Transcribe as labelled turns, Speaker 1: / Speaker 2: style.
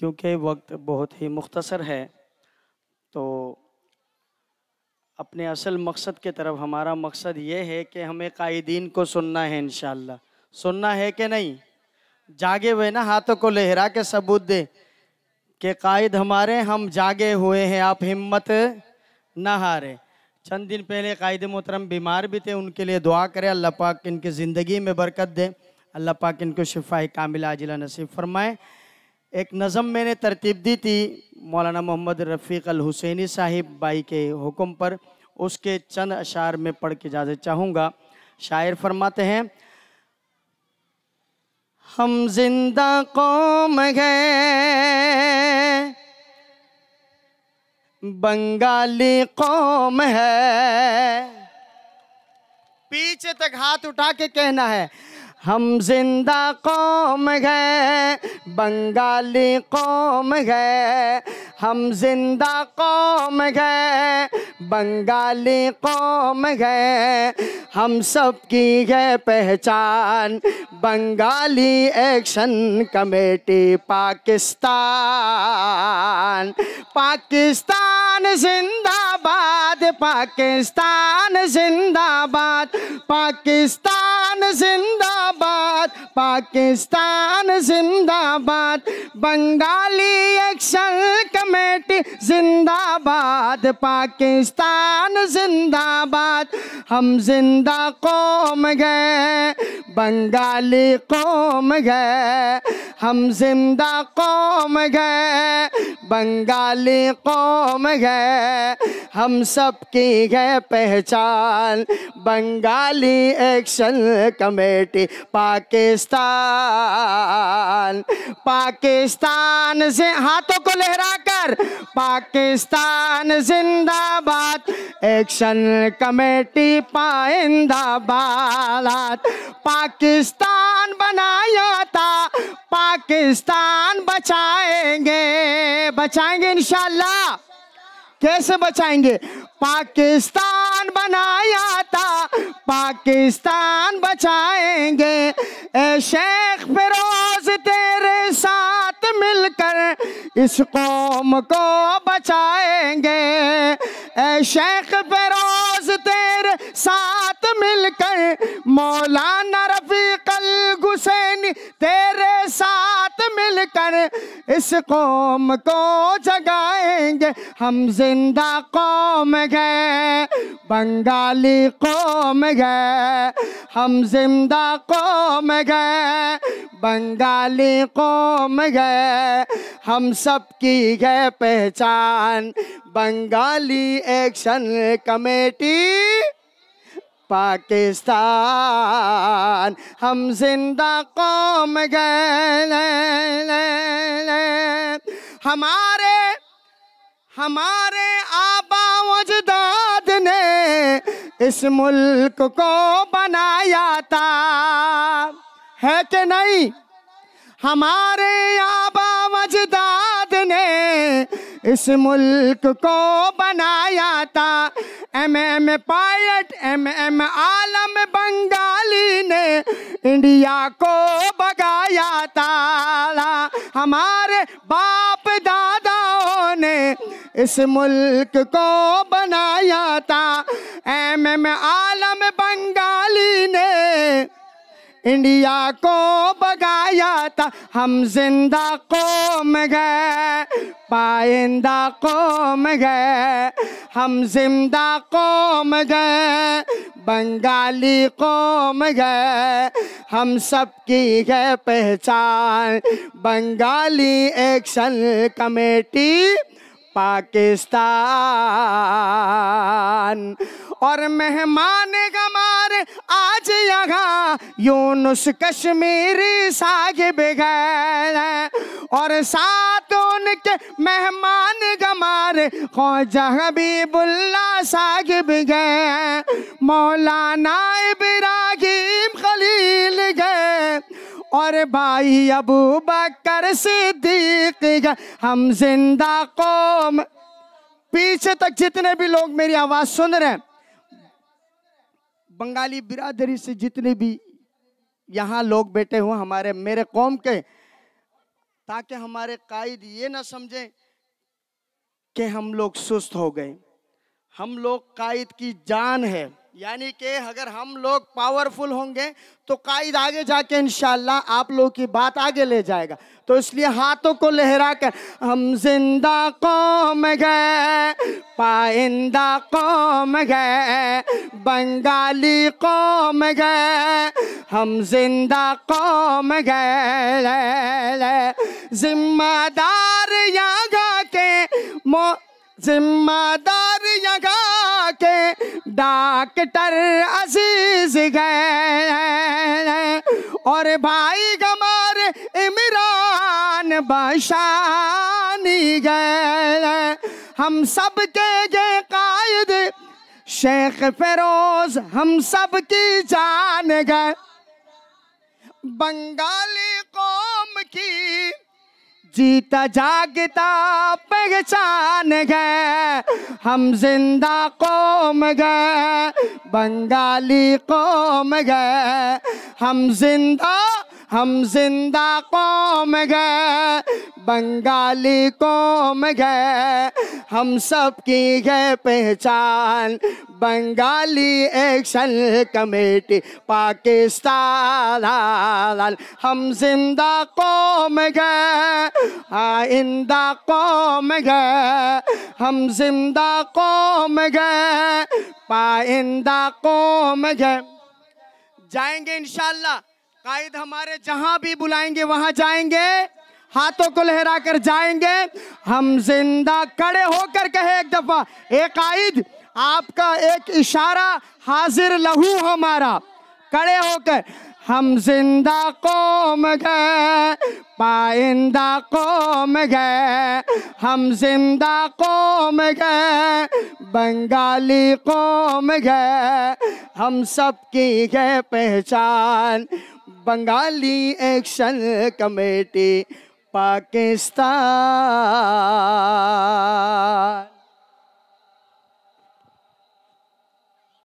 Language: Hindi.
Speaker 1: क्योंकि वक्त बहुत ही मुख्तसर है तो अपने असल मकसद के तरफ हमारा मकसद ये है कि हमें कायदीन को सुनना है इन सुनना है कि नहीं जागे हुए ना हाथों को लहरा के सबूत दे के कायद हमारे हम जागे हुए हैं आप हिम्मत न हारे चंद दिन पहले कायद मोहतरम बीमार भी थे उनके लिए दुआ करें अल्लाह पाक इनकी ज़िंदगी में बरकत दे अल्लाह पाक इनको शिफाई कामिल आजिला नसीब फरमाए एक नज़म मैंने तरतीब दी थी मौलाना मोहम्मद रफ़ीक अल हुसैनी साहिब बाई के हुक्म पर उसके चंद अशार में पढ़ के इजाज़त चाहूँगा शायर फरमाते हैं हम जिंदा कौम है बंगाली कौम है पीछे तक हाथ उठा के कहना है हम जिंदा कौम है बंगाली कौम है हम जिंदा कौम है बंगाली कौम है हम सब की है पहचान बंगाली एक्शन कमेटी पाकिस्तान पाकिस्तान जिंदाबाद पाकिस्तान जिंदाबाद पाकिस्तान जिंदा जिंदाबाद पाकिस्तान जिंदाबाद बंगाली एक्शन कमेटी जिंदाबाद पाकिस्तान जिंदाबाद हम जिंदा कौम गए बंगाली कौम गए हम जिंदा कौम गए बंगाली कौम गए हम सब की है पहचान बंगाली एक्शन कमेटी पाकिस्तान पाकिस्तान से हाथों को लहराकर पाकिस्तान जिंदाबाद एक्शन कमेटी पाइंदाबाद पाकिस्तान बनाया था पाकिस्तान बचाएंगे बचाएंगे इंशाल्लाह कैसे बचाएंगे पाकिस्तान बनाया था पाकिस्तान बचाएंगे ए शेख फिरोज तेरे साथ मिलकर इस कौम को बचाएंगे ए शेख फिरोज तेरे साथ मिलकर मौलाना रफीक अल हुसैन तेरे साथ संभाल कर इस कौम को जगाएंगे हम जिंदा कौम गए बंगाली कौम गए हम जिंदा कौम गए बंगाली कौम गए हम सब की गए पहचान बंगाली एक्शन कमेटी पाकिस्तान हम जिंदा कौम गए हमारे हमारे आबा वजदाद ने इस मुल्क को बनाया था है कि नहीं हमारे आबा वजदाद ने इस मुल्क को बनाया था M M pilot M M Alam Bengali ने इंडिया को बगाया था हमारे बाप दादाओं ने इस मुल्क को बनाया था एम एम आलम बंग इंडिया को बगाया था हम जिंदा कौम गए पाइंदा कौम गए हम जिंदा कौम गए बंगाली कौम गए हम सब की है पहचान बंगाली एक्शन कमेटी पाकिस्तान और मेहमान गमा आज यहाँ यूनुस कश्मीर साहिब गए और साथ उनके मेहमान गमार खौजा हबीबुल्ला साहिब गए मौलाना इब्राहिम खलील गए और भाई अबू बकर सिद्दीक गए हम जिंदा कौम पीछे तक जितने भी लोग मेरी आवाज़ सुन रहे हैं बंगाली बिरादरी से जितने भी यहाँ लोग बैठे हुए हमारे मेरे कौम के ताकि हमारे कायद ये ना समझें कि हम लोग सुस्त हो गए हम लोग कायद की जान है यानी कि अगर हम लोग पावरफुल होंगे तो कायद आगे जाके इनशाला आप लोग की बात आगे ले जाएगा तो इसलिए हाथों को लहरा कर हम जिंदा कौम गए पाइंदा कौम गए बंगाली कौम गए हम जिंदा कौम गए जिम्मेदार यहाँ के मो जिम्मेदार यहाँ के डॉक्टर अजीज गए और भाई गमार इमरान बशानी गए हम सब के गे कायद शेख फिरोज हम सब की जान गए बंगाली जीता जागता पहचान गए हम जिंदा कौम गए बंगाली कौम गए हम जिंदा हम जिंदा कौम गए बंगाली कौम गए हम सब की है पहचान बंगाली एक्शन कमेटी पाकिस्तान हम जिंदा कौम गए आइंदा हाँ, कौम गए हम जिंदा कौम गए पाइंदा कौम गए जाएंगे इंशाल्लाह कायद हमारे जहां भी बुलाएंगे वहां जाएंगे हाथों को लहराकर जाएंगे हम जिंदा खड़े होकर कहे एक दफा एक आइद आपका एक इशारा हाजिर लहू हमारा खड़े होकर हम जिंदा कौम गए पाइंदा कौम गए हम जिंदा कौम गए बंगाली कौम गए हम सब की गए पहचान बंगाली एक्शन कमेटी Pakistan.